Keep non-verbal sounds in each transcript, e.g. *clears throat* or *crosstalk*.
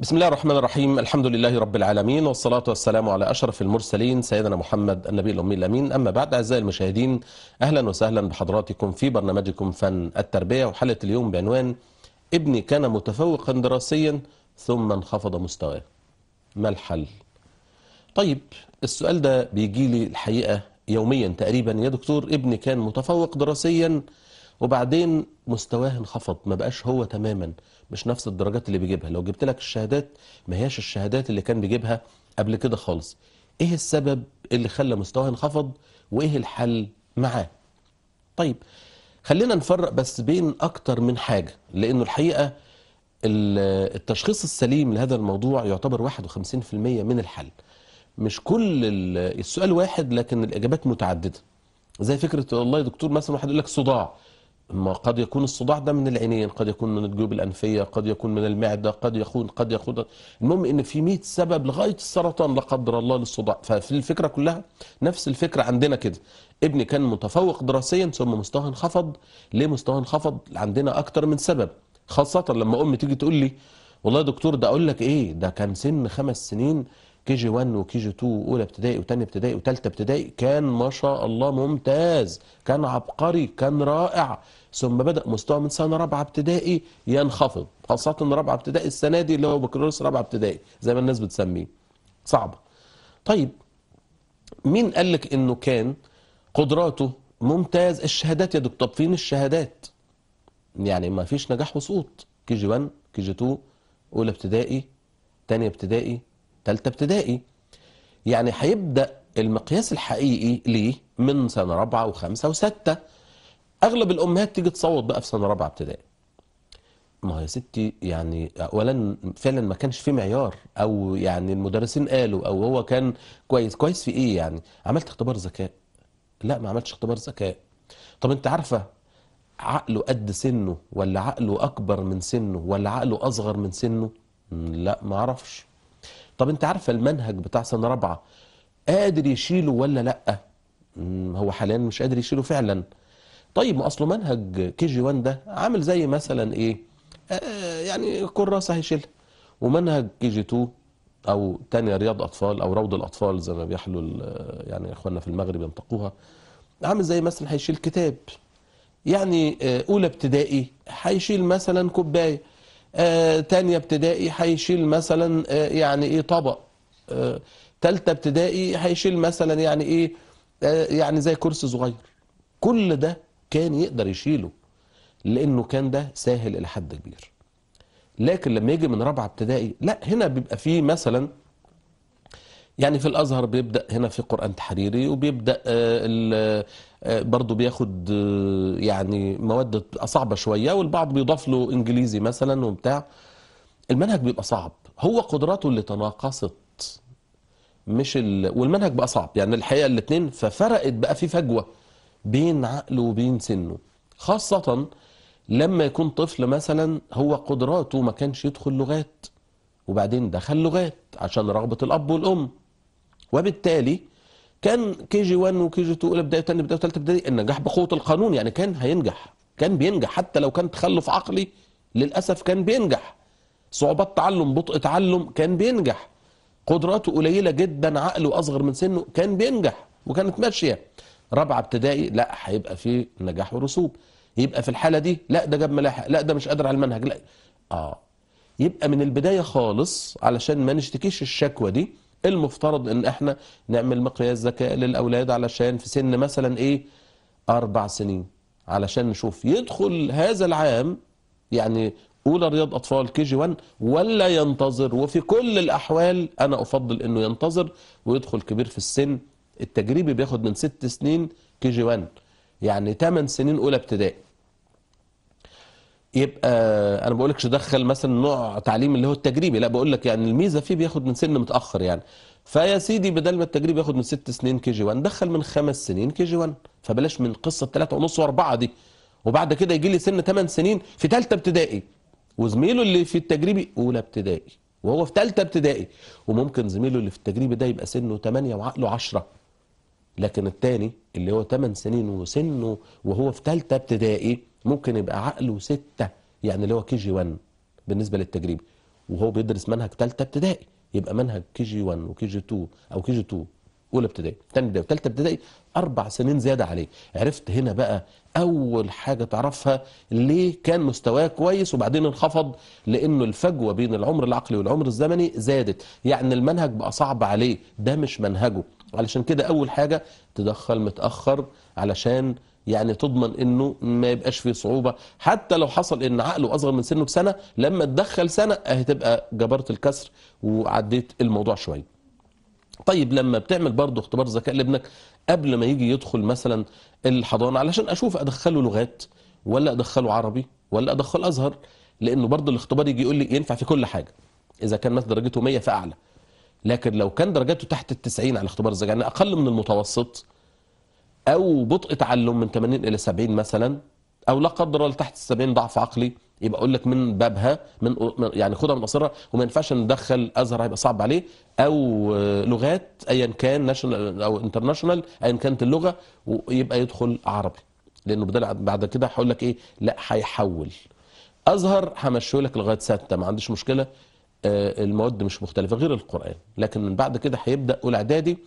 بسم الله الرحمن الرحيم الحمد لله رب العالمين والصلاة والسلام على أشرف المرسلين سيدنا محمد النبي الأمي الأمين أما بعد أعزائي المشاهدين أهلا وسهلا بحضراتكم في برنامجكم فن التربية وحلقة اليوم بعنوان ابني كان متفوقا دراسيا ثم انخفض مستواه ما الحل؟ طيب السؤال ده بيجي لي الحقيقة يوميا تقريبا يا دكتور ابني كان متفوق دراسيا وبعدين مستواه انخفض ما بقاش هو تماما مش نفس الدرجات اللي بيجيبها لو جبت لك الشهادات ما هياش الشهادات اللي كان بيجيبها قبل كده خالص ايه السبب اللي خلى مستواه انخفض وايه الحل معاه طيب خلينا نفرق بس بين اكتر من حاجة لانه الحقيقة التشخيص السليم لهذا الموضوع يعتبر 51% من الحل مش كل السؤال واحد لكن الاجابات متعدده زي فكره والله دكتور مثلا واحد يقول لك صداع ما قد يكون الصداع ده من العينين قد يكون من الجيوب الانفيه قد يكون من المعده قد يكون قد يكون المهم ان في 100 سبب لغايه السرطان لا قدر الله للصداع ففي الفكره كلها نفس الفكره عندنا كده ابني كان متفوق دراسيا ثم مستواه انخفض ليه مستواه انخفض عندنا اكتر من سبب خاصه لما أمي تيجي تقول لي والله يا دكتور ده اقول لك ايه ده كان سن خمس سنين كي جي 1 وكي جي 2 واولى ابتدائي وثانيه ابتدائي وثالثه ابتدائي كان ما شاء الله ممتاز كان عبقري كان رائع ثم بدأ مستوى من سنة رابعة ابتدائي ينخفض خاصة رابعة ابتدائي السنة دي اللي هو بكالوريوس رابعة ابتدائي زي ما الناس بتسميه صعبة طيب مين قال لك انه كان قدراته ممتاز الشهادات يا دكتور طب فين الشهادات يعني ما فيش نجاح وسقوط كي جي 1 كي جي 2 اولى ابتدائي تانية ابتدائي تالتة ابتدائي يعني هيبدأ المقياس الحقيقي ليه من سنة رابعة وخمسة وستة اغلب الامهات تيجي تصوت بقى في سنه رابعه ابتدائي ما يا ستي يعني اولا فعلا ما كانش في معيار او يعني المدرسين قالوا او هو كان كويس كويس في ايه يعني عملت اختبار ذكاء لا ما عملتش اختبار ذكاء طب انت عارفه عقله قد سنه ولا عقله اكبر من سنه ولا عقله اصغر من سنه لا ما اعرفش طب انت عارفه المنهج بتاع سنه رابعه قادر يشيله ولا لا هو حاليا مش قادر يشيله فعلا طيب ما اصله منهج كي جي 1 ده عامل زي مثلا ايه آه, آه، يعني كراسه هيشيلها ومنهج كي جي 2 او تانية رياض اطفال او روض الاطفال زي ما بيحلوا آه، يعني اخواننا في المغرب ينطقوها عامل زي مثلا هيشيل كتاب يعني آه، اولى ابتدائي هيشيل مثلا كوبايه آه تانية ابتدائي هيشيل مثلا آه يعني ايه طبق آه تالتة ابتدائي هيشيل مثلا يعني ايه يعني زي كرسي صغير كل ده كان يقدر يشيله لأنه كان ده سهل إلى حد كبير لكن لما يجي من رابعة ابتدائي لا هنا بيبقى فيه مثلا يعني في الازهر بيبدا هنا في قران تحريري وبيبدا آه، آه، برضه بياخد آه، يعني مواد صعبه شويه والبعض بيضاف له انجليزي مثلا وبتاع المنهج بيبقى صعب هو قدراته اللي تناقصت مش ال... والمنهج بقى صعب يعني الحقيقه الاثنين ففرقت بقى في فجوه بين عقله وبين سنه خاصة لما يكون طفل مثلا هو قدراته ما كانش يدخل لغات وبعدين دخل لغات عشان رغبة الأب والأم وبالتالي كان كي جي 1 وكي جي 2 بداية تانية بداية تالتة بداية النجاح بقوة القانون يعني كان هينجح كان بينجح حتى لو كان تخلف عقلي للأسف كان بينجح صعوبات تعلم بطء تعلم كان بينجح قدراته قليلة جدا عقله أصغر من سنه كان بينجح وكانت ماشية رابعه ابتدائي لا هيبقى في نجاح ورسوب يبقى في الحاله دي لا ده جاب ملاحق لا ده مش قادر على المنهج لا اه يبقى من البدايه خالص علشان ما نشتكيش الشكوى دي المفترض ان احنا نعمل مقياس ذكاء للاولاد علشان في سن مثلا ايه اربع سنين علشان نشوف يدخل هذا العام يعني اولى رياض اطفال كي جي 1 ولا ينتظر وفي كل الاحوال انا افضل انه ينتظر ويدخل كبير في السن التجريبي بياخد من ست سنين كي جي 1 يعني 8 سنين اولى ابتدائي يبقى انا بقول لكش دخل مثلا نوع تعليم اللي هو التجريبي لا بقول لك يعني الميزه فيه بياخد من سن متاخر يعني فيا سيدي بدل ما التجريب ياخد من ست سنين كي جي 1 دخل من خمس سنين كي جي 1 فبلاش من قصه ثلاثة ونص واربعه دي وبعد كده يجي لي سن ثمان سنين في ثالثه ابتدائي وزميله اللي في التجريبي اولى ابتدائي وهو في ثالثه ابتدائي وممكن زميله اللي في التجريبي ده يبقى سنه 8 وعقله 10 لكن التاني اللي هو 8 سنين وسنه وهو في ثالثه ابتدائي ممكن يبقى عقله ستة يعني اللي هو كي جي 1 بالنسبه للتجريب وهو بيدرس منهج ثالثه ابتدائي يبقى منهج كي جي 1 وكي جي 2 او كي جي 2 اولى ابتدائي ثاني ابتدائي ثالثه ابتدائي اربع سنين زياده عليه عرفت هنا بقى اول حاجه تعرفها ليه كان مستواه كويس وبعدين انخفض لانه الفجوه بين العمر العقلي والعمر الزمني زادت يعني المنهج بقى صعب عليه ده مش منهجه علشان كده اول حاجه تدخل متاخر علشان يعني تضمن انه ما يبقاش فيه صعوبه حتى لو حصل ان عقله اصغر من سنه بسنه لما تدخل سنه هتبقى جبرت الكسر وعديت الموضوع شويه طيب لما بتعمل برضه اختبار ذكاء لابنك قبل ما يجي يدخل مثلا الحضانه علشان اشوف ادخله لغات ولا ادخله عربي ولا ادخله ازهر لانه برضه الاختبار يجي يقول لي ينفع في كل حاجه اذا كان مثلا درجته 100 فاعلى لكن لو كان درجاته تحت ال 90 على الاختبار الذكاء يعني أقل من المتوسط أو بطء تعلم من 80 إلى 70 مثلا أو لا قدر الله تحت ال 70 ضعف عقلي يبقى أقول لك من بابها من يعني خدها من قصرها وما ينفعش ندخل أزهر هيبقى صعب عليه أو آه، لغات أيا كان ناشونال أو انترناشونال أيا كانت اللغة ويبقى يدخل عربي لأنه بدل بعد كده هقول لك إيه لا هيحول أزهر همشيه لك لغاية ستة ما عنديش مشكلة آه، المواد مش مختلفه غير القران لكن من بعد كده هيبدا اولى اعدادي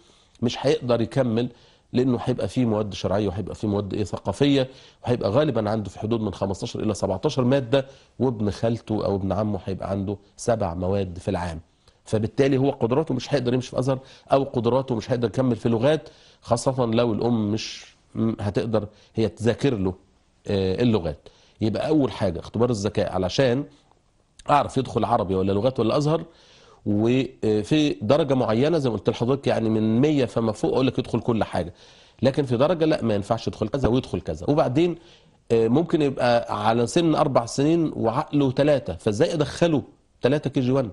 مش هيقدر يكمل لانه هيبقى فيه مواد شرعيه وهيبقى فيه مواد ايه ثقافيه وهيبقى غالبا عنده في حدود من 15 الى 17 ماده وابن خالته او ابن عمه هيبقى عنده سبع مواد في العام فبالتالي هو قدراته مش هيقدر يمشي في ازهر او قدراته مش هيقدر يكمل في لغات خاصه لو الام مش هتقدر هي تذاكر له آه، اللغات يبقى اول حاجه اختبار الذكاء علشان اعرف يدخل عربي ولا لغات ولا ازهر وفي درجه معينه زي ما قلت لحضرتك يعني من 100 فما فوق اقول لك يدخل كل حاجه لكن في درجه لا ما ينفعش يدخل كذا ويدخل كذا وبعدين آه، ممكن يبقى على سن اربع سنين وعقله ثلاثه فازاي ادخله ثلاثه كي جي 1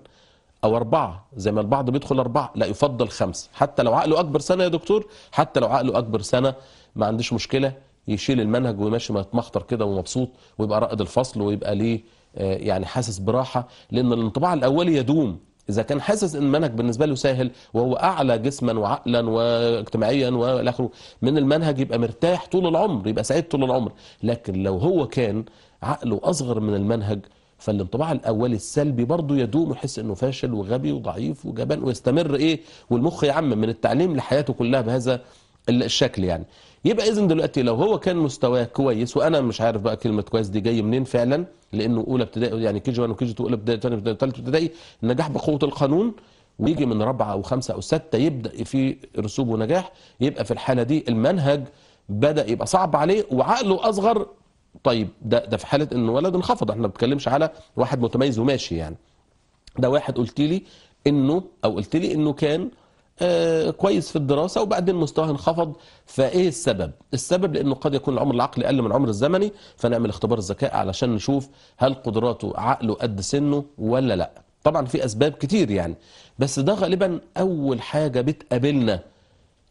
او اربعه زي ما البعض بيدخل اربعه لا يفضل خمسه حتى لو عقله اكبر سنه يا دكتور حتى لو عقله اكبر سنه ما عنديش مشكله يشيل المنهج ويمشي يتمخطر كده ومبسوط ويبقى رائد الفصل ويبقى ليه آه، يعني حاسس براحه لان الانطباع الاولي يدوم اذا كان حاسس ان المنهج بالنسبه له سهل وهو اعلى جسما وعقلا واجتماعيا والى اخره من المنهج يبقى مرتاح طول العمر يبقى سعيد طول العمر لكن لو هو كان عقله اصغر من المنهج فالانطباع الاولي السلبي برضه يدوم ويحس انه فاشل وغبي وضعيف وجبان ويستمر ايه والمخ يعمم من التعليم لحياته كلها بهذا الشكل يعني يبقى اذا دلوقتي لو هو كان مستواه كويس وانا مش عارف بقى كلمه كويس دي جايه منين فعلا لانه اولى ابتدائي يعني كي جي 1 وكي جي 2 اولى ابتدائي ثاني ابتدائي ثالث ابتدائي النجاح بقوه القانون ويجي من رابعه او خمسه او سته يبدا في رسوب ونجاح يبقى في الحاله دي المنهج بدا يبقى صعب عليه وعقله اصغر طيب ده ده في حاله ان ولد انخفض احنا ما بنتكلمش على واحد متميز وماشي يعني ده واحد قلت لي انه او قلت لي انه كان آه، كويس في الدراسة وبعدين مستواه انخفض فايه السبب السبب لانه قد يكون العمر العقلي اقل من العمر الزمني فنعمل اختبار الذكاء علشان نشوف هل قدراته عقله قد سنه ولا لا طبعا في اسباب كتير يعني بس ده غالبا اول حاجة بتقابلنا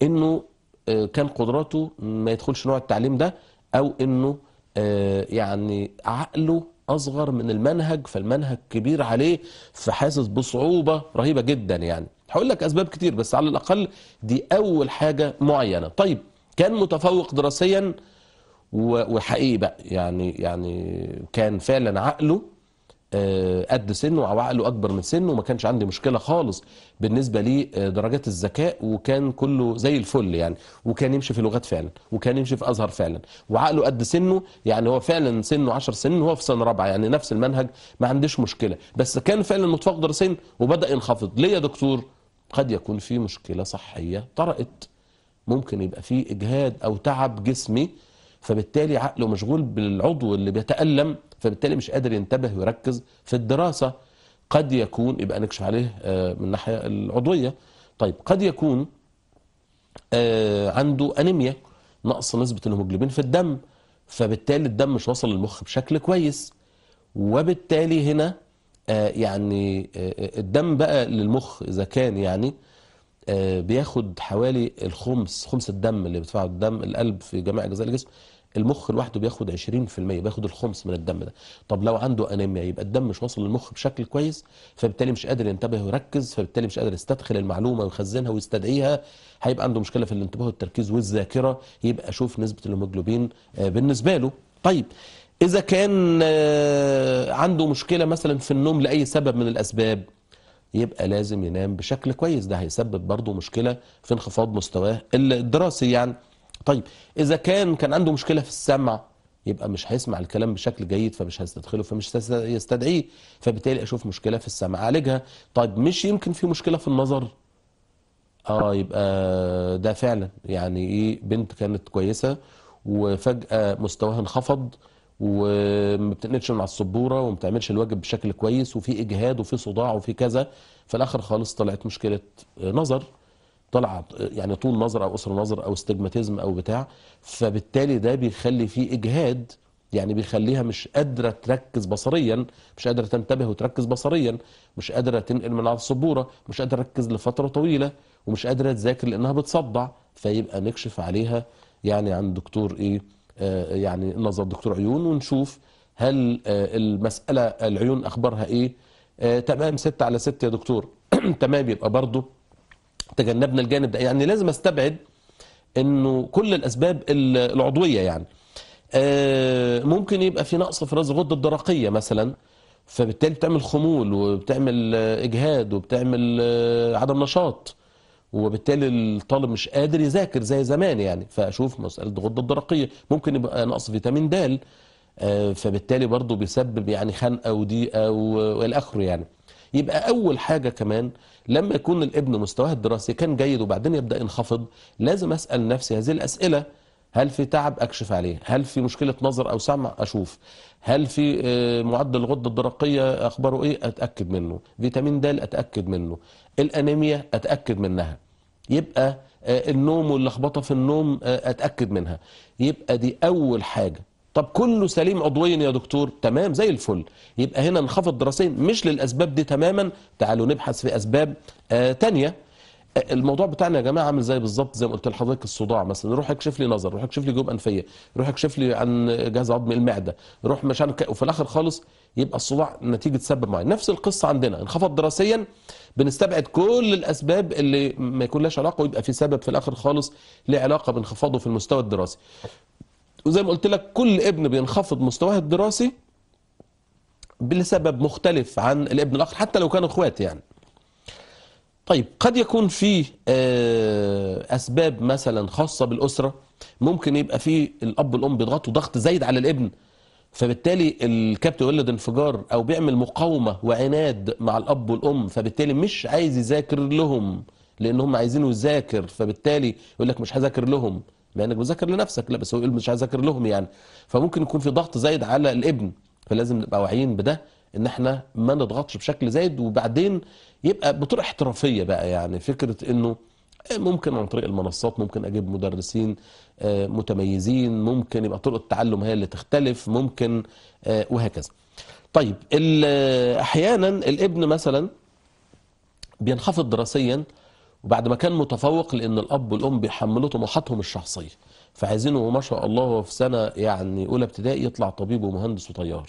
انه آه، كان قدراته ما يدخلش نوع التعليم ده او انه آه، يعني عقله اصغر من المنهج فالمنهج كبير عليه فحاسس بصعوبة رهيبة جدا يعني هقول لك اسباب كتير بس على الاقل دي اول حاجه معينه طيب كان متفوق دراسيا وحقيقي بقى يعني يعني كان فعلا عقله آه، قد سنه او عقله اكبر من سنه وما كانش عندي مشكله خالص بالنسبه لدرجات آه، الذكاء وكان كله زي الفل يعني وكان يمشي في لغات فعلا وكان يمشي في ازهر فعلا وعقله قد سنه يعني هو فعلا سنه 10 سنين هو في سنه رابعه يعني نفس المنهج ما عنديش مشكله بس كان فعلا متفوق دراسيا وبدا ينخفض ليه يا دكتور قد يكون في مشكلة صحية طرأت ممكن يبقى في إجهاد أو تعب جسمي فبالتالي عقله مشغول بالعضو اللي بيتألم فبالتالي مش قادر ينتبه ويركز في الدراسة قد يكون يبقى نكشف عليه آه، من الناحية العضوية طيب قد يكون آه، عنده أنيميا نقص نسبة الهيموجلوبين في الدم فبالتالي الدم مش واصل للمخ بشكل كويس وبالتالي هنا آه، يعني آه، آه، الدم بقى للمخ إذا كان يعني بياخد حوالي الخمس خمس الدم اللي بيدفعه الدم القلب في جميع أجزاء الجسم المخ لوحده بياخد 20% بياخد الخمس من الدم ده طب لو عنده انيميا يبقى الدم مش واصل للمخ بشكل كويس فبالتالي مش قادر ينتبه ويركز فبالتالي مش قادر يستدخل المعلومه ويخزنها ويستدعيها هيبقى عنده مشكله في الانتباه والتركيز والذاكره يبقى شوف نسبه الهيموجلوبين بالنسبه له طيب إذا كان آه، عنده مشكلة مثلا في النوم لأي سبب من الأسباب يبقى لازم ينام بشكل كويس ده هيسبب برضه مشكلة في انخفاض مستواه الدراسي يعني طيب إذا كان كان عنده مشكلة في السمع يبقى مش هيسمع الكلام بشكل جيد فمش هيستدخله فمش هيستدعيه فبالتالي أشوف مشكلة في السمع أعالجها طيب مش يمكن في مشكلة في النظر اه يبقى ده فعلا يعني ايه بنت كانت كويسه وفجاه مستواها انخفض وما بتنقلش من على السبوره وما بتعملش الواجب بشكل كويس وفي اجهاد وفي صداع وفي كذا في الاخر خالص طلعت مشكله آه، نظر طلع آه، يعني طول نظر او قصر نظر او استجماتيزم او بتاع فبالتالي ده بيخلي فيه اجهاد يعني بيخليها مش قادرة تركز بصريا مش قادرة تنتبه وتركز بصريا مش قادرة تنقل من على السبورة مش قادرة تركز لفترة طويلة ومش قادرة تذاكر لأنها بتصدع فيبقى نكشف عليها يعني عند دكتور إيه آه، يعني نظر دكتور عيون ونشوف هل آه، المسألة العيون أخبارها إيه آه، تمام ستة على ستة يا دكتور *clears throat* تمام يبقى برضه تجنبنا الجانب ده يعني لازم استبعد انه كل الاسباب العضويه يعني ممكن يبقى في نقص في راس الغده الدرقيه مثلا فبالتالي بتعمل خمول وبتعمل اجهاد وبتعمل عدم نشاط وبالتالي الطالب مش قادر يذاكر زي زمان يعني فاشوف مساله الغده الدرقيه ممكن يبقى نقص فيتامين د آه، فبالتالي برضه بيسبب يعني خنقه وضيقه والى اخره يعني يبقى اول حاجه كمان لما يكون الابن مستواه الدراسي كان جيد وبعدين يبدا ينخفض لازم اسال نفسي هذه الاسئله هل في تعب اكشف عليه هل في مشكله نظر او سمع اشوف هل في آه، معدل الغده الدرقيه اخباره ايه اتاكد منه فيتامين د اتاكد منه الانيميا اتاكد منها يبقى آه، النوم واللخبطه في النوم آه، اتاكد منها يبقى دي اول حاجه طب كله سليم عضويا يا دكتور تمام زي الفل يبقى هنا نخفض دراسيا مش للاسباب دي تماما تعالوا نبحث في اسباب تانية الموضوع بتاعنا يا جماعه عامل زي بالظبط زي ما قلت لحضرتك الصداع مثلا روح اكشف لي نظر روح اكشف لي جيوب انفيه روح اكشف لي عن جهاز هضمي المعده روح مش ك... وفي الاخر خالص يبقى الصداع نتيجه سبب معين نفس القصه عندنا انخفض دراسيا بنستبعد كل الاسباب اللي ما يكون لهاش علاقه ويبقى في سبب في الاخر خالص له علاقه بانخفاضه في المستوى الدراسي وزي ما قلت لك كل ابن بينخفض مستواه الدراسي لسبب مختلف عن الابن الاخر حتى لو كانوا اخوات يعني طيب قد يكون في آه، أسباب مثلا خاصة بالأسرة ممكن يبقى في الأب والأم بيضغطوا ضغط زايد على الابن فبالتالي الكابتن يولد انفجار أو بيعمل مقاومة وعناد مع الأب والأم فبالتالي مش عايز يذاكر لهم لأن هم عايزينه يذاكر فبالتالي يقول لك مش هذاكر لهم مع انك بتذاكر لنفسك لا بس هو مش هذاكر لهم يعني فممكن يكون في ضغط زايد على الابن فلازم نبقى واعيين بده ان احنا ما نضغطش بشكل زايد وبعدين يبقى بطرق احترافيه بقى يعني فكره انه ممكن عن طريق المنصات ممكن اجيب مدرسين آه، متميزين ممكن يبقى طرق التعلم هي اللي تختلف ممكن آه، وهكذا طيب احيانا الابن مثلا بينخفض دراسيا وبعد ما كان متفوق لان الاب والام بيحملوا طموحاتهم الشخصيه فعايزينه ما شاء الله في سنه يعني اولى ابتدائي يطلع طبيب ومهندس وطيار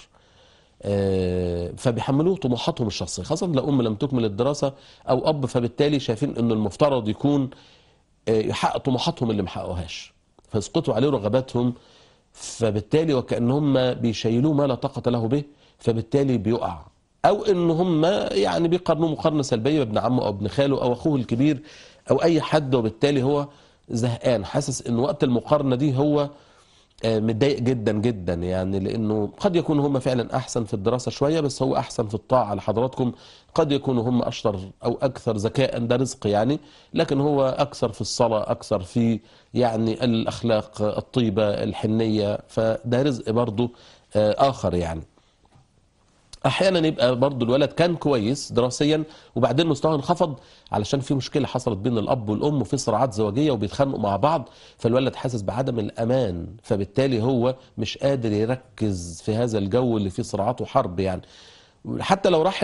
آه، فبيحملوه طموحاتهم الشخصيه خاصه لو ام لم تكمل الدراسه او اب فبالتالي شايفين انه المفترض يكون آه، يحقق طموحاتهم اللي ما حققوهاش فيسقطوا عليه رغباتهم فبالتالي وكانهم بيشيلوه ما لا طاقه له به فبالتالي بيقع او ان هم يعني بيقارنوه مقارنه سلبيه بابن عمه او ابن خاله او اخوه الكبير او اي حد وبالتالي هو زهقان حاسس ان وقت المقارنه دي هو آه، متضايق جدا جدا يعني لانه قد يكون هم فعلا احسن في الدراسه شويه بس هو احسن في الطاعه لحضراتكم قد يكونوا هم اشطر او اكثر ذكاء ده رزق يعني لكن هو اكثر في الصلاه اكثر في يعني الاخلاق الطيبه الحنيه فده رزق برضه آه، اخر يعني احيانا يبقى برضو الولد كان كويس دراسيا وبعدين مستواه انخفض علشان في مشكله حصلت بين الاب والام وفي صراعات زواجيه وبيتخانقوا مع بعض فالولد حاسس بعدم الامان فبالتالي هو مش قادر يركز في هذا الجو اللي فيه صراعات وحرب يعني حتى لو راح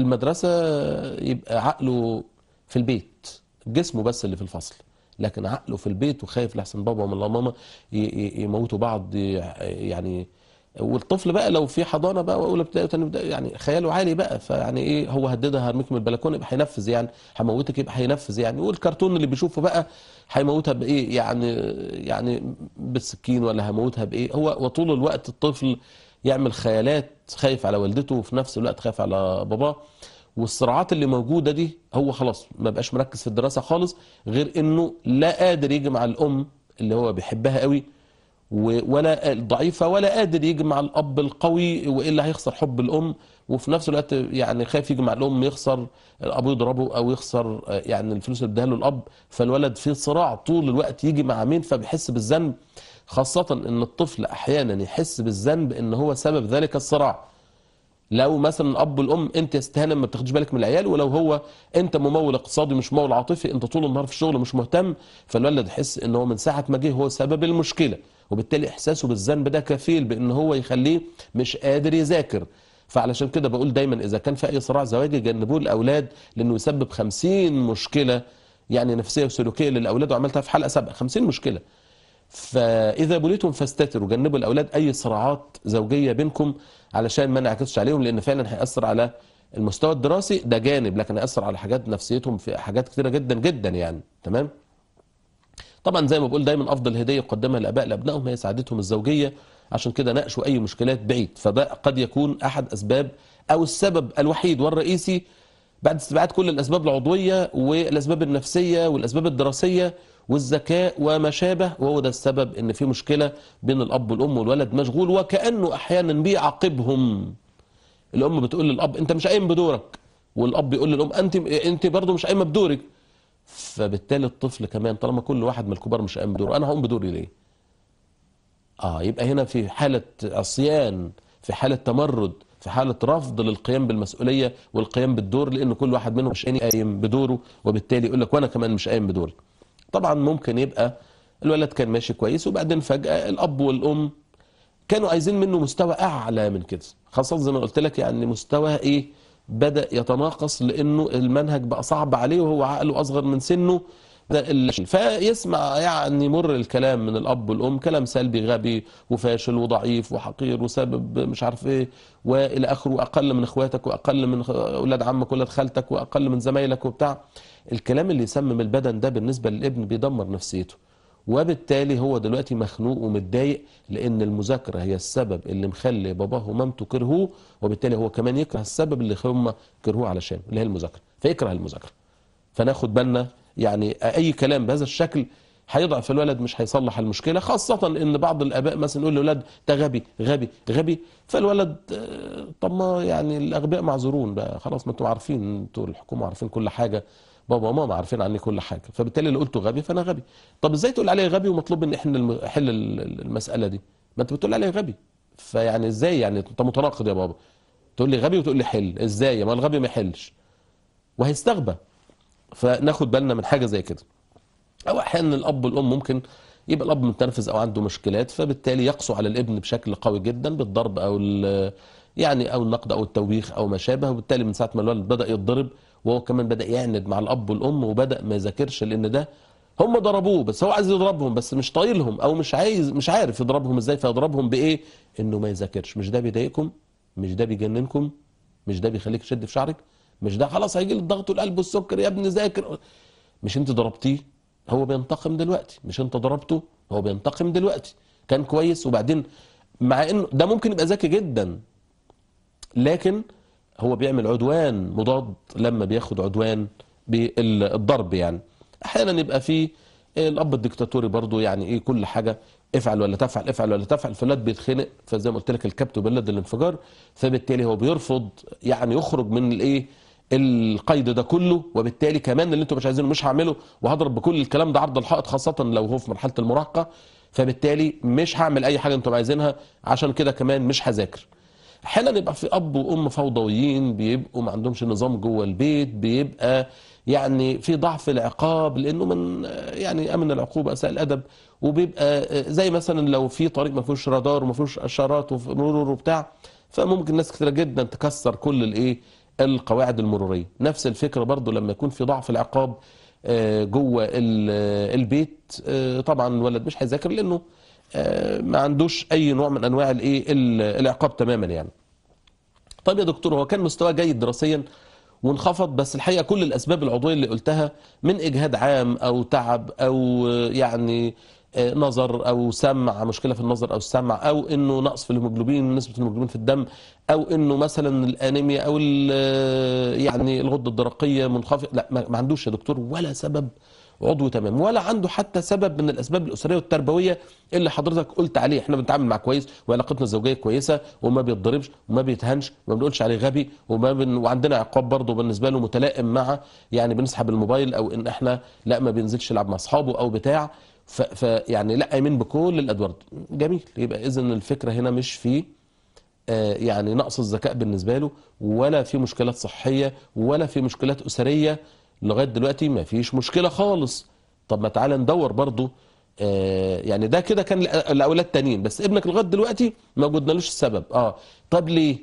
المدرسه يبقى عقله في البيت جسمه بس اللي في الفصل لكن عقله في البيت وخايف لحسن بابا ولا ماما يموتوا بعض يعني والطفل بقى لو في حضانه بقى واولى ابتدائي وثانيه ابتدائي يعني خياله عالي بقى فيعني ايه هو هددها هرميك من البلكونه يبقى هينفذ يعني هموتك يبقى هينفذ يعني والكرتون اللي بيشوفه بقى هيموتها بايه يعني يعني بالسكين ولا هموتها بايه هو وطول الوقت الطفل يعمل خيالات خايف على والدته وفي نفس الوقت خايف على باباه والصراعات اللي موجوده دي هو خلاص ما بقاش مركز في الدراسه خالص غير انه لا قادر يجي مع الام اللي هو بيحبها قوي ولا الضعيفة ولا قادر يجمع الأب القوي وإلا هيخسر حب الأم وفي نفس الوقت يعني خايف يجمع الأم يخسر أبوه يضربه أو يخسر آه، يعني الفلوس اللي اداها له الأب فالولد في صراع طول الوقت يجي مع مين فبيحس بالذنب خاصة إن الطفل أحيانا يحس بالذنب إن هو سبب ذلك الصراع لو مثلا الاب والام انت يا ما بتاخدش بالك من العيال ولو هو انت ممول اقتصادي مش ممول عاطفي انت طول النهار في الشغل مش مهتم فالولد يحس ان هو من ساعه ما جه هو سبب المشكله وبالتالي إحساسه بالذنب ده كفيل بأن هو يخليه مش قادر يذاكر فعلشان كده بقول دايما إذا كان في أي صراع زواجي جنبوه الأولاد لأنه يسبب 50 مشكلة يعني نفسية وسلوكية للأولاد وعملتها في حلقة سابقة 50 مشكلة فإذا بليتم فاستتروا جنبوا الأولاد أي صراعات زوجية بينكم علشان ما نعكسش عليهم لأن فعلا هيأثر على المستوى الدراسي ده جانب لكن هيأثر على حاجات نفسيتهم في حاجات كتيرة جدا جدا يعني تمام طبعا زي ما بقول دايما افضل هديه يقدمها الاباء لابنائهم هي سعادتهم الزوجيه عشان كده ناقشوا اي مشكلات بعيد فده قد يكون احد اسباب او السبب الوحيد والرئيسي بعد استبعاد كل الاسباب العضويه والاسباب النفسيه والاسباب الدراسيه والذكاء وما شابه وهو ده السبب ان في مشكله بين الاب والام والولد مشغول وكانه احيانا بيعاقبهم الام بتقول للاب انت مش قايم بدورك والاب يقول للام انت انت برضه مش قايمه بدورك فبالتالي الطفل كمان طالما كل واحد من الكبار مش قام بدوره انا هقوم بدوري ليه اه يبقى هنا في حاله عصيان في حاله تمرد في حاله رفض للقيام بالمسؤوليه والقيام بالدور لان كل واحد منهم مش قايم بدوره وبالتالي يقول لك وانا كمان مش قايم بدوري طبعا ممكن يبقى الولد كان ماشي كويس وبعدين فجاه الاب والام كانوا عايزين منه مستوى اعلى من كده خاصه زي ما قلت لك يعني مستوى ايه بدأ يتناقص لأنه المنهج بقى صعب عليه وهو عقله أصغر من سنه فيسمع يعني مر الكلام من الاب والام كلام سلبي غبي وفاشل وضعيف وحقير وسبب مش عارف ايه والى اخره واقل من اخواتك واقل من اولاد عمك واولاد خالتك واقل من زمايلك وبتاع الكلام اللي يسمم البدن ده بالنسبه للابن بيدمر نفسيته وبالتالي هو دلوقتي مخنوق ومتضايق لان المذاكره هي السبب اللي مخلي باباه ومامته كرهوه وبالتالي هو كمان يكره السبب اللي هم كرهوه علشانه اللي هي المذاكره فيكره المذاكره فناخد بالنا يعني اي كلام بهذا الشكل هيضعف الولد مش هيصلح المشكله خاصه ان بعض الاباء مثلا يقول للولد ده غبي غبي غبي فالولد آه، طب ما يعني الاغبياء معذورون بقى خلاص ما انتم عارفين انتوا الحكومه عارفين كل حاجه بابا وماما عارفين عني كل حاجه فبالتالي اللي قلته غبي فانا غبي طب ازاي تقول عليا غبي ومطلوب مني احنا نحل المساله دي ما انت بتقول عليا غبي فيعني ازاي يعني انت متناقض يا بابا تقول لي غبي وتقول لي حل ازاي ما الغبي ما يحلش وهيستغبى فناخد بالنا من حاجه زي كده او احيانا الاب والام ممكن يبقى الاب متنرفز او عنده مشكلات فبالتالي يقسو على الابن بشكل قوي جدا بالضرب او يعني او النقد او التوبيخ او ما شابه وبالتالي من ساعه ما الولد بدا يتضرب وهو كمان بدا يعند مع الاب والام وبدا ما يذاكرش لان ده هم ضربوه بس هو عايز يضربهم بس مش طايلهم او مش عايز مش عارف يضربهم ازاي فيضربهم بايه انه ما يذاكرش مش ده بيضايقكم مش ده بيجننكم مش ده بيخليك تشد في شعرك مش ده خلاص هيجي الضغط والقلب والسكر يا ابني ذاكر مش انت ضربتيه هو بينتقم دلوقتي مش انت ضربته هو بينتقم دلوقتي كان كويس وبعدين مع انه ده ممكن يبقى ذكي جدا لكن هو بيعمل عدوان مضاد لما بياخد عدوان بالضرب يعني احيانا يبقى في الاب الدكتاتوري برضه يعني ايه كل حاجه افعل ولا تفعل افعل ولا تفعل فلاد بيتخنق فزي ما قلت لك الكبت وبلد الانفجار فبالتالي هو بيرفض يعني يخرج من الايه القيد ده كله وبالتالي كمان اللي انتم مش عايزينه مش هعمله وهضرب بكل الكلام ده عرض الحائط خاصه لو هو في مرحله المراهقه فبالتالي مش هعمل اي حاجه انتم عايزينها عشان كده كمان مش هذاكر احيانا يبقى في اب وام فوضويين بيبقوا ما عندهمش نظام جوه البيت بيبقى يعني في ضعف العقاب لانه من يعني امن العقوبه اساء الادب وبيبقى زي مثلا لو في طريق ما فيهوش رادار وما فيهوش اشارات ومرور وبتاع فممكن ناس كثيره جدا تكسر كل الايه القواعد المروريه نفس الفكره برضو لما يكون في ضعف العقاب آه، جوه البيت آه، طبعا الولد مش هيذاكر لانه آه، ما عندوش اي نوع من انواع الايه العقاب تماما يعني طب يا دكتور هو كان مستواه جيد دراسيا وانخفض بس الحقيقه كل الاسباب العضويه اللي قلتها من اجهاد عام او تعب او آه، يعني آه، نظر او سمع مشكله في النظر او السمع او انه نقص في الهيموجلوبين نسبه الهيموجلوبين في الدم او انه مثلا الانيميا او يعني الغده الدرقيه منخفض لا ما عندوش يا دكتور ولا سبب عضو تمام ولا عنده حتى سبب من الاسباب الاسريه والتربويه اللي حضرتك قلت عليه احنا بنتعامل معاه كويس وعلاقتنا الزوجيه كويسه وما بيتضربش وما بيتهنش وما بنقولش عليه غبي وما بن... وعندنا عقاب برضه بالنسبه له متلائم مع يعني بنسحب الموبايل او ان احنا لا ما بينزلش يلعب مع اصحابه او بتاع فيعني لا امين بكل الادوار جميل يبقى اذا الفكره هنا مش في آه، يعني نقص الذكاء بالنسبه له ولا في مشكلات صحيه ولا في مشكلات اسريه لغايه دلوقتي ما فيش مشكله خالص طب ما تعالى ندور برضو آه يعني ده كده كان لاولاد تانيين بس ابنك لغايه دلوقتي ما وجدنالوش السبب اه طب ليه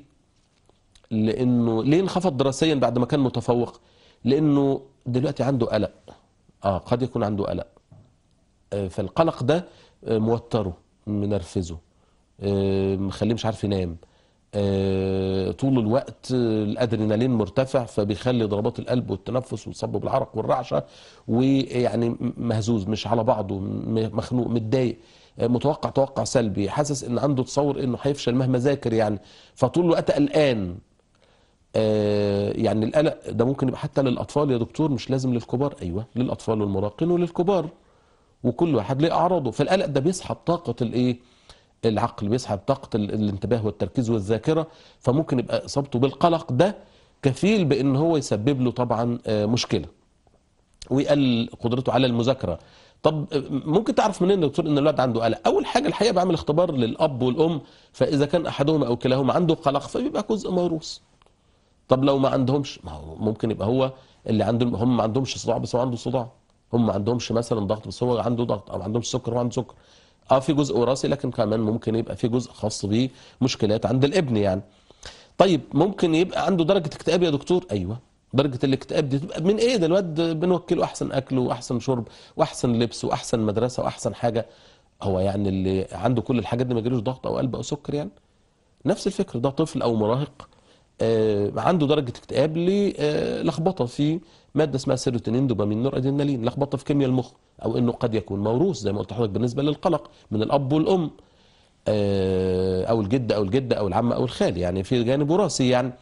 لانه ليه انخفض دراسيا بعد ما كان متفوق لانه دلوقتي عنده قلق اه قد يكون عنده قلق آه فالقلق ده آه موتره منرفزه آه، مخليه مش عارف ينام آه، طول الوقت الادرينالين مرتفع فبيخلي ضربات القلب والتنفس وتسبب بالعرق والرعشه ويعني مهزوز مش على بعضه مخنوق متضايق آه، متوقع توقع سلبي حاسس ان عنده تصور انه هيفشل مهما ذاكر يعني فطول الوقت قلقان آه، يعني القلق ده ممكن يبقى حتى للاطفال يا دكتور مش لازم للكبار ايوه للاطفال والمراهقين وللكبار وكل واحد ليه اعراضه فالقلق ده بيسحب طاقه الايه العقل بيسحب طاقة الانتباه والتركيز والذاكرة فممكن يبقى إصابته بالقلق ده كفيل بأن هو يسبب له طبعا آه، مشكلة ويقلل قدرته على المذاكرة طب آه، ممكن تعرف منين يا دكتور ان الولد عنده قلق اول حاجه الحقيقه بعمل اختبار للاب والام فاذا كان احدهما او كلاهما عنده قلق فبيبقى جزء موروث طب لو ما عندهمش ما هو ممكن يبقى هو اللي عنده هم ما عندهمش صداع بس هو عنده صداع هم ما عندهمش مثلا ضغط بس هو عنده ضغط او ما عندهمش سكر هو عنده سكر اه في جزء وراثي لكن كمان ممكن يبقى في جزء خاص بيه مشكلات عند الابن يعني طيب ممكن يبقى عنده درجه اكتئاب يا دكتور ايوه درجه الاكتئاب دي تبقى من ايه ده الواد بنوكله احسن اكل واحسن شرب واحسن لبس واحسن مدرسه واحسن حاجه هو يعني اللي عنده كل الحاجات دي ما يجيلوش ضغط او قلب او سكر يعني نفس الفكر ده طفل او مراهق آه عنده درجه اكتئاب آه في ماده اسمها سيروتونين دوبامين نور ادرينالين لخبطه في كيمياء المخ أو أنه قد يكون موروث زي ما قلت حضرتك بالنسبة للقلق من الأب والأم آه، أو الجد أو الجدة أو العم أو الخال يعني في جانب وراثي يعني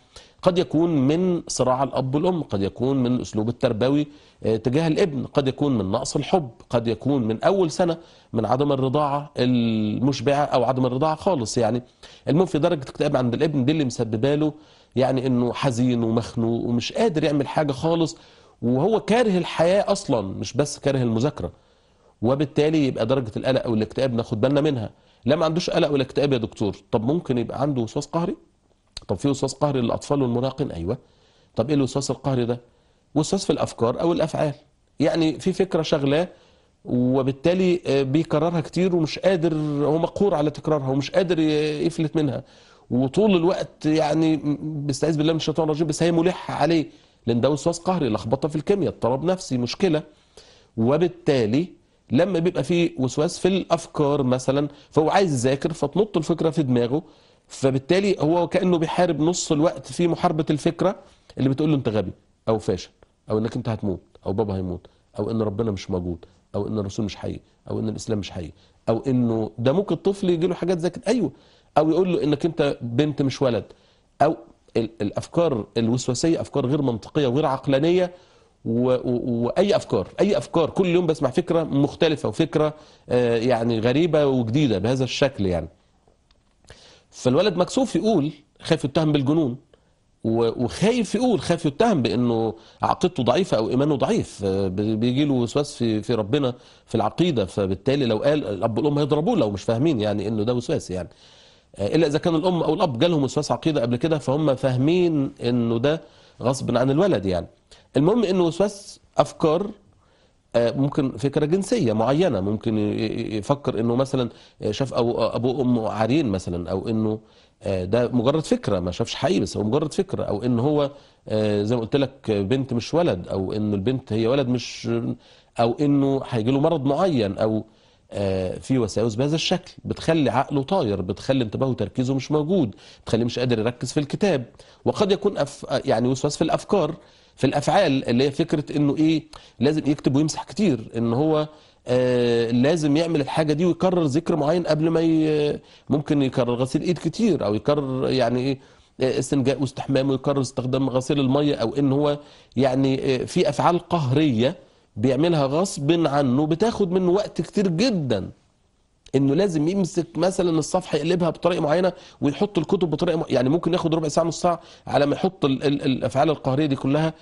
قد يكون من صراع الأب والأم قد يكون من الأسلوب التربوي آه، تجاه الابن قد يكون من نقص الحب قد يكون من أول سنة من عدم الرضاعة المشبعة أو عدم الرضاعة خالص يعني المهم في درجة اكتئاب عند الابن دي اللي مسببه له يعني انه حزين ومخنوق ومش قادر يعمل حاجه خالص وهو كاره الحياة أصلا مش بس كاره المذاكرة وبالتالي يبقى درجة القلق أو الاكتئاب ناخد بالنا منها لا ما عندوش قلق ولا اكتئاب يا دكتور طب ممكن يبقى عنده وسواس قهري طب في وسواس قهري للأطفال والمراهقين أيوة طب إيه الوسواس القهري ده وسواس في الأفكار أو الأفعال يعني في فكرة شغلة وبالتالي آه، بيكررها كتير ومش قادر هو مقهور على تكرارها ومش قادر يفلت منها وطول الوقت يعني بيستعيذ بالله من الشيطان الرجيم بس هي ملحه عليه لان ده وسواس قهري لخبطه في الكيمياء اضطراب نفسي مشكله وبالتالي لما بيبقى في وسواس في الافكار مثلا فهو عايز يذاكر فتنط الفكره في دماغه فبالتالي هو كانه بيحارب نص الوقت في محاربه الفكره اللي بتقول له انت غبي او فاشل او انك انت هتموت او بابا هيموت او ان ربنا مش موجود او ان الرسول مش حقيقي او ان الاسلام مش حقيقي او انه ده ممكن الطفل يجي له حاجات زي كده ايوه او يقول له انك انت بنت مش ولد او الافكار الوسواسيه افكار غير منطقيه وغير عقلانيه واي افكار اي افكار كل يوم بسمع فكره مختلفه وفكره آه، يعني غريبه وجديده بهذا الشكل يعني فالولد مكسوف يقول خايف يتهم بالجنون وخايف يقول خايف يتهم بانه عقيدته ضعيفه او ايمانه ضعيف آه، بيجي له وسواس في في ربنا في العقيده فبالتالي لو قال الاب والام هيضربوه لو مش فاهمين يعني انه ده وسواس يعني آه، الا اذا كان الام او الاب جالهم وسواس عقيده قبل كده فهم فاهمين انه ده غصب عن الولد يعني المهم انه وسواس افكار آه، ممكن فكره جنسيه معينه ممكن يفكر انه مثلا آه، شاف أبو ابوه وامه عاريين مثلا او انه ده مجرد فكره ما شافش حقيقي بس هو مجرد فكره او ان هو زي ما قلت لك بنت مش ولد او ان البنت هي ولد مش او انه هيجي له مرض معين او آه، في وساوس بهذا الشكل بتخلي عقله طاير بتخلي انتباهه وتركيزه مش موجود بتخليه مش قادر يركز في الكتاب وقد يكون أف... يعني وسواس في الافكار في الافعال اللي هي فكره انه ايه لازم يكتب ويمسح كتير ان هو آه لازم يعمل الحاجه دي ويكرر ذكر معين قبل ما ي... ممكن يكرر غسيل ايد كتير او يكرر يعني ايه آه، استنجاء واستحمام ويكرر استخدام غسيل الميه او ان هو يعني آه، في افعال قهريه بيعملها غصب عنه بتاخد منه وقت كتير جدا انه لازم يمسك مثلا الصفحه يقلبها بطريقه معينه ويحط الكتب بطريقه يعني ممكن ياخد ربع ساعه نص ساعه على ما يحط الافعال القهريه دي كلها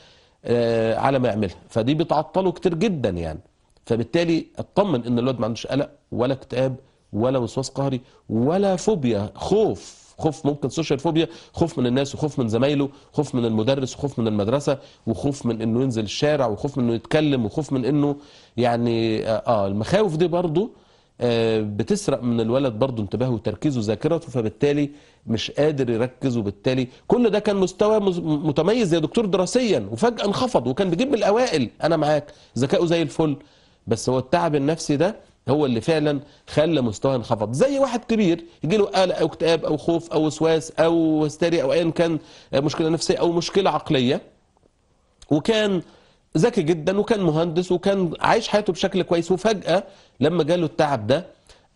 آه، على ما يعملها فدي بتعطله كتير جدا يعني فبالتالي اطمن ان الواد ما عندوش قلق ولا اكتئاب ولا وسواس قهري ولا فوبيا خوف خوف ممكن سوشيال فوبيا خوف من الناس وخوف من زمايله خوف من المدرس وخوف من المدرسه وخوف من انه ينزل الشارع وخوف من انه يتكلم وخوف من انه يعني اه, آه، المخاوف دي برضه آه، بتسرق من الولد برضه انتباهه وتركيزه وذاكرته فبالتالي مش قادر يركز وبالتالي كل ده كان مستوى متميز يا دكتور دراسيا وفجاه انخفض وكان بيجيب من الاوائل انا معاك ذكائه زي الفل بس هو التعب النفسي ده هو اللي فعلا خلى مستواه انخفض زي واحد كبير يجي له قلق او اكتئاب او خوف او وسواس او هستيريا او ايا كان مشكله نفسيه او مشكله عقليه وكان ذكي جدا وكان مهندس وكان عايش حياته بشكل كويس وفجاه لما جاله التعب ده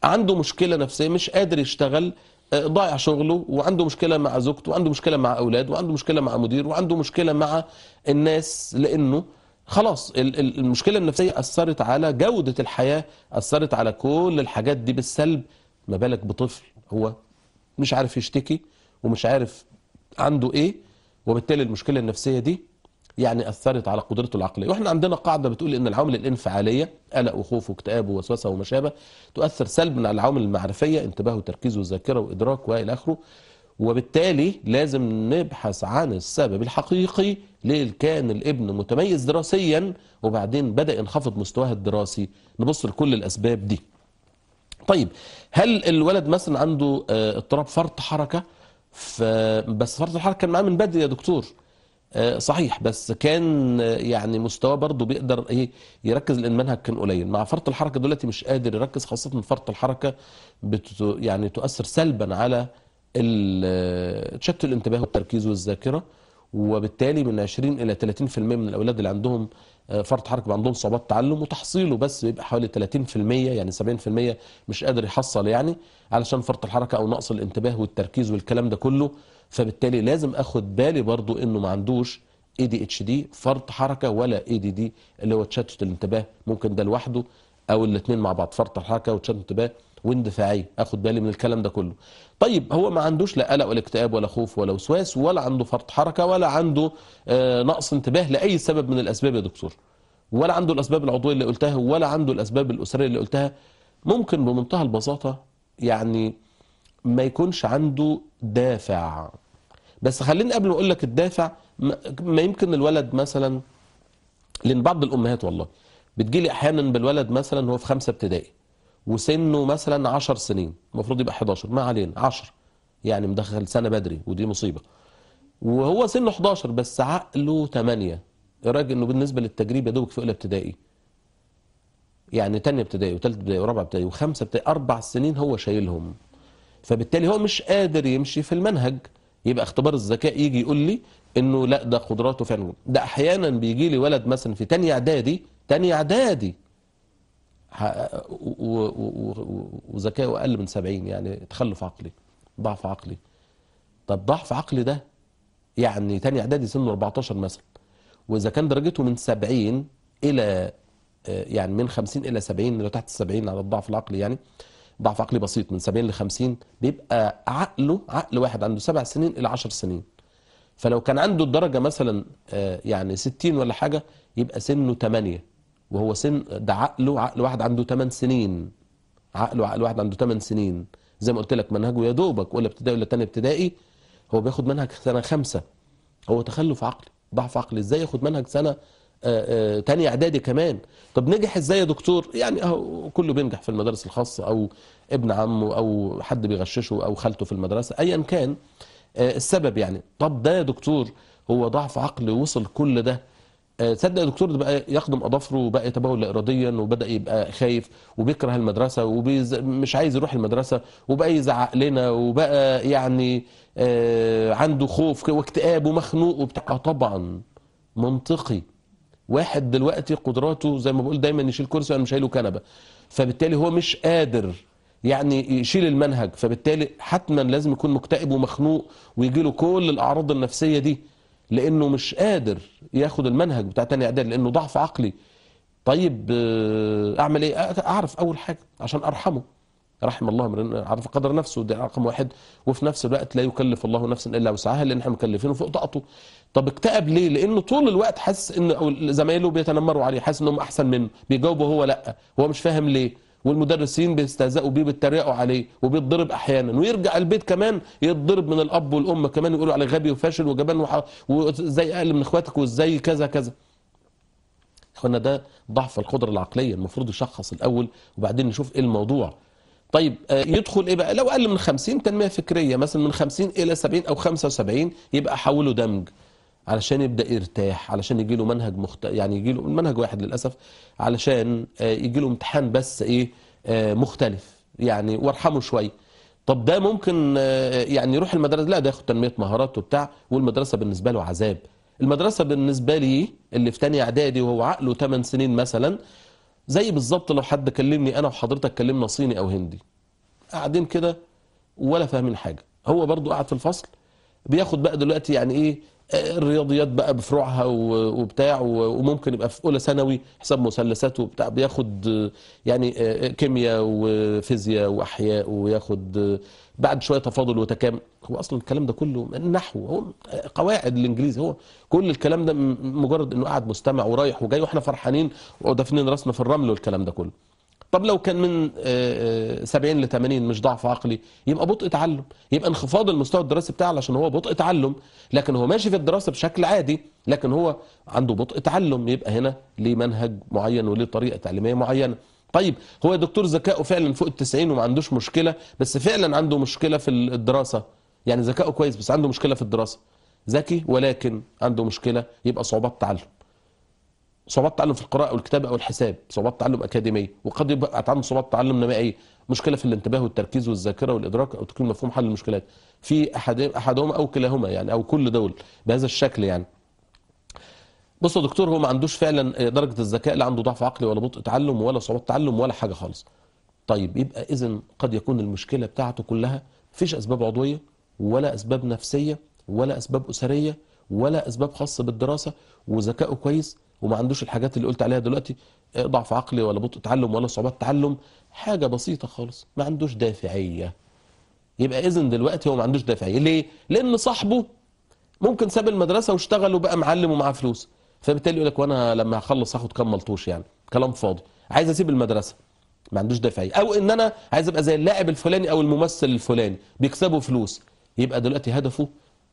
عنده مشكله نفسيه مش قادر يشتغل آه، ضايع شغله وعنده مشكله مع زوجته وعنده مشكله مع اولاده وعنده مشكله مع مدير وعنده مشكله مع الناس لانه خلاص المشكلة النفسية أثرت على جودة الحياة أثرت على كل الحاجات دي بالسلب ما بالك بطفل هو مش عارف يشتكي ومش عارف عنده إيه وبالتالي المشكلة النفسية دي يعني أثرت على قدرته العقلية وإحنا عندنا قاعدة بتقول إن العوامل الانفعالية قلق وخوف واكتئاب ووسوسة وما شابه تؤثر سلبا على العوامل المعرفية انتباه وتركيز وذاكرة وإدراك وإلى آخره وبالتالي لازم نبحث عن السبب الحقيقي ليه كان الابن متميز دراسيا وبعدين بدأ ينخفض مستواه الدراسي نبص لكل الأسباب دي طيب هل الولد مثلا عنده آه، اضطراب فرط حركة بس فرط الحركة كان معاه من بدري يا دكتور آه، صحيح بس كان آه، يعني مستواه برضه بيقدر ايه يركز لان المنهج كان قليل مع فرط الحركه دلوقتي مش قادر يركز خاصه فرط الحركه بت يعني تؤثر سلبا على تشتت الانتباه والتركيز والذاكره وبالتالي من 20 الى 30% من الاولاد اللي عندهم آه، فرط حركه بيبقى عندهم صعوبات تعلم وتحصيله بس بيبقى حوالي 30% يعني 70% مش قادر يحصل يعني علشان فرط الحركه او نقص الانتباه والتركيز والكلام ده كله فبالتالي لازم اخد بالي برضو انه ما عندوش اي دي اتش دي فرط حركه ولا اي دي دي اللي هو تشتت الانتباه ممكن ده لوحده او الاثنين مع بعض فرط الحركه وتشتت الانتباه واندفاعيه اخد بالي من الكلام ده كله طيب هو ما عندوش لا قلق ولا اكتئاب ولا خوف ولا وسواس ولا عنده فرط حركه ولا عنده آه، نقص انتباه لاي سبب من الاسباب يا دكتور ولا عنده الاسباب العضويه اللي قلتها ولا عنده الاسباب الاسريه اللي قلتها ممكن بمنتهى البساطه يعني ما يكونش عنده دافع بس خليني قبل ما اقول لك الدافع ما يمكن الولد مثلا لان بعض الامهات والله بتجيلي احيانا بالولد مثلا هو في خمسه ابتدائي وسنه مثلا 10 سنين المفروض يبقى 11 ما علينا 10 يعني مدخل سنه بدري ودي مصيبه وهو سنه 11 بس عقله 8 الراجل إيه انه بالنسبه للتجريب يا دوبك في اولى ابتدائي يعني ثانيه ابتدائي وثالثه ابتدائي ورابعة ابتدائي وخمسة ابتدائي أربع سنين هو شايلهم فبالتالي هو مش قادر يمشي في المنهج يبقى اختبار الذكاء يجي يقول لي انه لا ده قدراته فعلا ده احيانا بيجي لي ولد مثلا في ثانيه اعدادي ثانيه اعدادي وذكائه اقل من 70 يعني تخلف عقلي ضعف عقلي طب ضعف عقلي ده يعني ثاني اعدادي سنه 14 مثلا واذا كان درجته من 70 الى آه، يعني من 50 الى 70 لو تحت 70 على الضعف العقلي يعني ضعف عقلي بسيط من 70 ل 50 بيبقى عقله عقل واحد عنده سبع سنين الى 10 سنين فلو كان عنده الدرجه مثلا آه، يعني 60 ولا حاجه يبقى سنه 8 وهو سن ده عقله عقل واحد عنده 8 سنين عقله عقل واحد عنده 8 سنين زي ما قلت لك منهجه يا دوبك ولا ابتدائي ولا ثاني ابتدائي هو بياخد منهج سنه خمسه هو تخلف عقلي ضعف عقلي ازاي ياخد منهج سنه آه، آه، تاني اعدادي كمان طب نجح ازاي يا دكتور يعني اهو كله بينجح في المدارس الخاصه او ابن عمه او حد بيغششه او خالته في المدرسه ايا كان آه، السبب يعني طب ده يا دكتور هو ضعف عقلي وصل كل ده آه، تصدق الدكتور ده بقى يخدم اظافره وبقى يتبول اراديا وبدا يبقى خايف وبيكره المدرسه ومش عايز يروح المدرسه وبقى يزعق لنا وبقى يعني آه، عنده خوف واكتئاب ومخنوق وبتاع آه، طبعا منطقي واحد دلوقتي قدراته زي ما بقول دايما يشيل كرسي وانا مش شايله كنبه فبالتالي هو مش قادر يعني يشيل المنهج فبالتالي حتما لازم يكون مكتئب ومخنوق ويجي له كل الاعراض النفسيه دي لانه مش قادر ياخد المنهج بتاع تاني اعدادي لانه ضعف عقلي طيب آه، اعمل ايه اعرف اول حاجه عشان ارحمه رحم الله من عرف قدر نفسه دي رقم واحد وفي نفس الوقت لا يكلف الله نفسا الا وسعها لان احنا مكلفينه فوق طاقته طب اكتئب ليه؟ لانه طول الوقت حاسس ان زمايله بيتنمروا عليه حاسس انهم احسن منه بيجاوبه هو لا هو مش فاهم ليه والمدرسين بيستهزئوا بيه بيتريقوا عليه وبيتضرب احيانا ويرجع البيت كمان يتضرب من الاب والام كمان يقولوا عليه غبي وفاشل وجبان وح... وازاي اقل من اخواتك وازاي كذا كذا اخوانا ده ضعف القدره العقليه المفروض يشخص الاول وبعدين نشوف ايه الموضوع طيب آه، يدخل ايه بقى لو اقل من 50 تنميه فكريه مثلا من 50 الى 70 او 75 يبقى حوله دمج علشان يبدا يرتاح علشان يجي له منهج مخت... يعني يجي له المنهج واحد للاسف علشان آه، يجي له امتحان بس ايه آه، مختلف يعني وارحمه شويه طب ده ممكن آه، يعني يروح المدرسه لا ده ياخد تنميه مهارات وبتاع والمدرسه بالنسبه له عذاب المدرسه بالنسبه لي اللي في تاني اعدادي وهو عقله 8 سنين مثلا زي بالظبط لو حد كلمني انا وحضرتك كلمنا صيني او هندي قاعدين كده ولا فاهمين حاجه هو برضو قاعد في الفصل بياخد بقى دلوقتي يعني ايه الرياضيات بقى بفروعها وبتاع وممكن يبقى في اولى ثانوي حساب مثلثات وبتاع بياخد يعني آه، آه، كيمياء وفيزياء واحياء وياخد آه، بعد شويه تفاضل وتكامل هو اصلا الكلام ده كله النحو هو قواعد الانجليزي هو كل الكلام ده مجرد انه قاعد مستمع ورايح وجاي واحنا فرحانين ودافنين راسنا في الرمل والكلام ده كله طب لو كان من 70 آه، آه، ل 80 مش ضعف عقلي يبقى بطء تعلم يبقى انخفاض المستوى الدراسي بتاعه عشان هو بطء تعلم لكن هو ماشي في الدراسه بشكل عادي لكن هو عنده بطء تعلم يبقى هنا ليه منهج معين وليه طريقه تعليميه معينه طيب هو دكتور ذكائه فعلا فوق ال 90 وما عندوش مشكله بس فعلا عنده مشكله في الدراسه يعني ذكائه كويس بس عنده مشكله في الدراسه ذكي ولكن عنده مشكله يبقى صعوبات تعلم صعوبات تعلم في القراءه والكتابه او الحساب صعوبات تعلم اكاديميه وقد يبقى عنده صعوبات تعلم نمائي مشكله في الانتباه والتركيز والذاكره والادراك او تقييم مفهوم حل المشكلات في احد احدهما او كلاهما يعني او كل دول بهذا الشكل يعني بصوا دكتور هو ما عندوش فعلا درجه الذكاء لا عنده ضعف عقلي ولا بطء تعلم ولا صعوبات تعلم ولا حاجه خالص طيب يبقى اذا قد يكون المشكله بتاعته كلها فيش اسباب عضويه ولا اسباب نفسيه ولا اسباب اسريه ولا اسباب خاصه بالدراسه وذكائه كويس وما عندوش الحاجات اللي قلت عليها دلوقتي ضعف عقلي ولا بطء تعلم ولا صعوبات تعلم حاجه بسيطه خالص ما عندوش دافعيه يبقى اذا دلوقتي هو ما عندوش دافعيه ليه لان صاحبه ممكن ساب المدرسه واشتغل وبقى معلم ومعاه فلوس فبالتالي يقول لك وانا لما هخلص هاخد كام ملطوش يعني كلام فاضي عايز اسيب المدرسه ما عندوش دافعيه او ان انا عايز ابقى زي اللاعب الفلاني او الممثل الفلاني بيكسبوا فلوس يبقى دلوقتي هدفه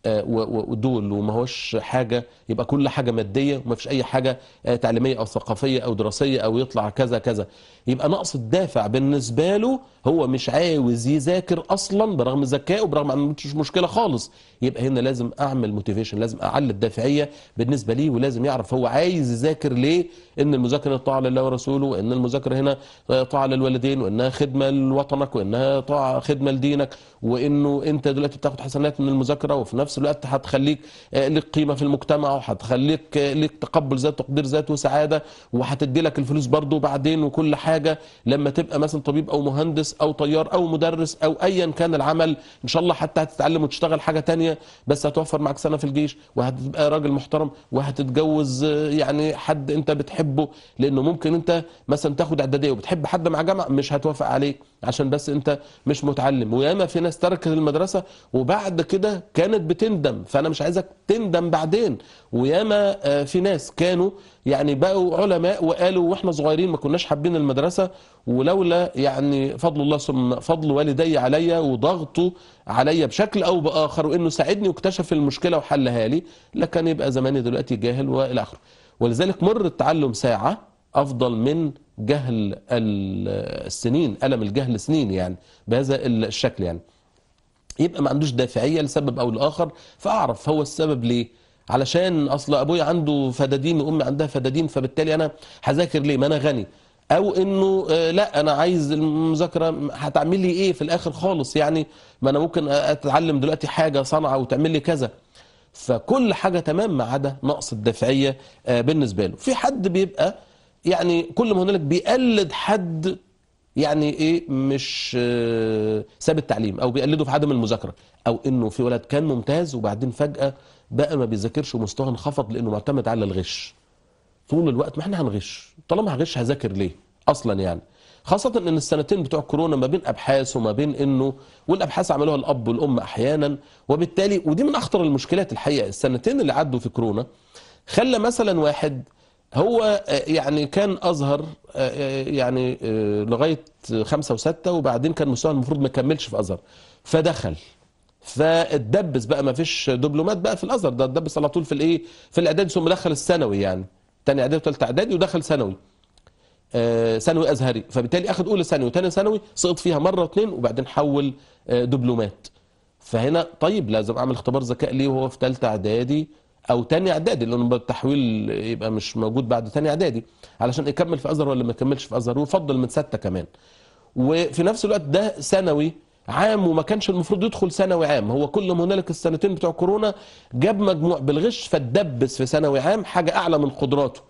آه، ودول وما هوش حاجه يبقى كل حاجه ماديه وما فيش اي حاجه آه، تعليميه او ثقافيه او دراسيه او يطلع كذا كذا يبقى نقص الدافع بالنسبه له هو مش عاوز يذاكر اصلا برغم ذكائه برغم انه مش مشكله خالص يبقى هنا لازم اعمل موتيفيشن لازم اعلي الدافعيه بالنسبه ليه ولازم يعرف هو عايز يذاكر ليه ان المذاكره طاعه لله ورسوله وان المذاكره هنا طاعه للوالدين وانها خدمه لوطنك وانها طاعه خدمه لدينك وانه انت دلوقتي بتاخد حسنات من المذاكره وفي نفس الوقت هتخليك آه، ليك قيمه في المجتمع وهتخليك آه، ليك تقبل ذات وتقدير ذات وسعاده وهتدي لك الفلوس برضه بعدين وكل حاجه لما تبقى مثلا طبيب او مهندس او طيار او مدرس او ايا كان العمل ان شاء الله حتى هتتعلم وتشتغل حاجه تانية بس هتوفر معاك سنه في الجيش وهتبقى راجل محترم وهتتجوز آه، يعني حد انت بتحبه بتحبه لانه ممكن انت مثلا تاخد اعداديه وبتحب حد مع جامعه مش هتوافق عليه عشان بس انت مش متعلم وياما في ناس تركت المدرسه وبعد كده كانت بتندم فانا مش عايزك تندم بعدين وياما آه، في ناس كانوا يعني بقوا علماء وقالوا واحنا صغيرين ما كناش حابين المدرسه ولولا يعني فضل الله ثم فضل والدي عليا وضغطه عليا بشكل او باخر وانه ساعدني واكتشف المشكله وحلها لي لكان يبقى زماني دلوقتي جاهل والى اخره ولذلك مر التعلم ساعة أفضل من جهل السنين ألم الجهل سنين يعني بهذا الشكل يعني يبقى ما عندوش دافعية لسبب أو لآخر فأعرف هو السبب ليه علشان أصل أبويا عنده فدادين وأمي عندها فدادين فبالتالي أنا هذاكر ليه ما أنا غني او انه آه، لا انا عايز المذاكره هتعمل لي ايه في الاخر خالص يعني ما انا ممكن اتعلم دلوقتي حاجه صنعه وتعمل لي كذا فكل حاجة تمام ما عدا نقص الدافعية آه، بالنسبة له في حد بيبقى يعني كل ما هنالك بيقلد حد يعني ايه مش آه، ساب التعليم او بيقلده في عدم المذاكره او انه في ولد كان ممتاز وبعدين فجاه بقى ما بيذاكرش ومستواه انخفض لانه معتمد على الغش طول الوقت ما احنا هنغش طالما هغش هذاكر ليه اصلا يعني خاصة ان السنتين بتوع كورونا ما بين ابحاث وما بين انه والابحاث عملوها الاب والام احيانا وبالتالي ودي من اخطر المشكلات الحقيقة السنتين اللي عدوا في كورونا خلى مثلا واحد هو آه، يعني كان ازهر آه، آه، يعني لغاية خمسة وستة وبعدين كان مستواه المفروض ما يكملش في ازهر فدخل فاتدبس بقى ما فيش دبلومات بقى في الازهر ده اتدبس على طول في الايه في الاعدادي ثم دخل الثانوي يعني تاني اعدادي وثالثه اعدادي ودخل ثانوي آه، ثانوي ازهري فبالتالي اخد اولى ثانوي وثانيه ثانوي سقط فيها مره واثنين وبعدين حول آه، دبلومات فهنا طيب لازم اعمل اختبار ذكاء ليه وهو في ثالثه اعدادي او ثاني اعدادي لان التحويل يبقى مش موجود بعد ثاني اعدادي علشان يكمل في ازهر ولا ما يكملش في ازهر ويفضل من سته كمان وفي نفس الوقت ده ثانوي عام وما كانش المفروض يدخل ثانوي عام هو كل ما هنالك السنتين بتوع كورونا جاب مجموع بالغش فتدبس في ثانوي عام حاجه اعلى من قدراته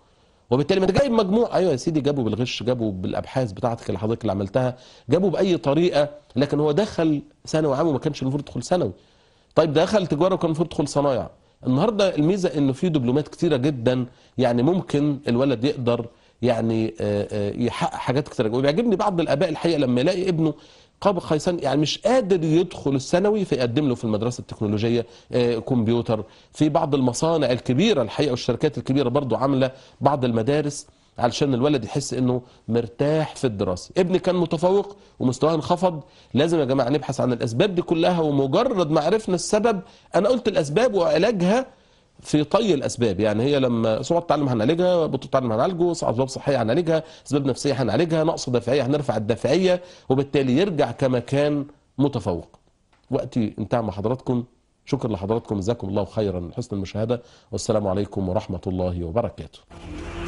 وبالتالي ما انت جايب مجموع ايوه يا سيدي جابوا بالغش جابوا بالابحاث بتاعتك اللي حضرتك اللي عملتها جابوا باي طريقه لكن هو دخل ثانوي عام وما كانش المفروض يدخل ثانوي طيب دخل تجاره وكان المفروض يدخل صنايع النهارده الميزه انه في دبلومات كتيره جدا يعني ممكن الولد يقدر يعني آه، آه، يحقق حاجات كتير وبيعجبني بعض الاباء الحقيقه لما يلاقي ابنه قاب قيسان يعني مش قادر يدخل الثانوي فيقدم له في المدرسه التكنولوجيه آه، كمبيوتر في بعض المصانع الكبيره الحقيقه والشركات الكبيره برضه عامله بعض المدارس علشان الولد يحس انه مرتاح في الدراسه ابني كان متفوق ومستواه انخفض لازم يا جماعه نبحث عن الاسباب دي كلها ومجرد ما عرفنا السبب انا قلت الاسباب وعلاجها في طي الاسباب يعني هي لما صعوبه التعلم هنعالجها بطوله التعلم هنعالجه اسباب صحيه هنعالجها اسباب نفسيه هنعالجها نقص دافعيه هنرفع الدافعيه وبالتالي يرجع كما كان متفوق وقتي انتهى مع حضراتكم شكرا لحضراتكم جزاكم الله خيرا حسن المشاهده والسلام عليكم ورحمه الله وبركاته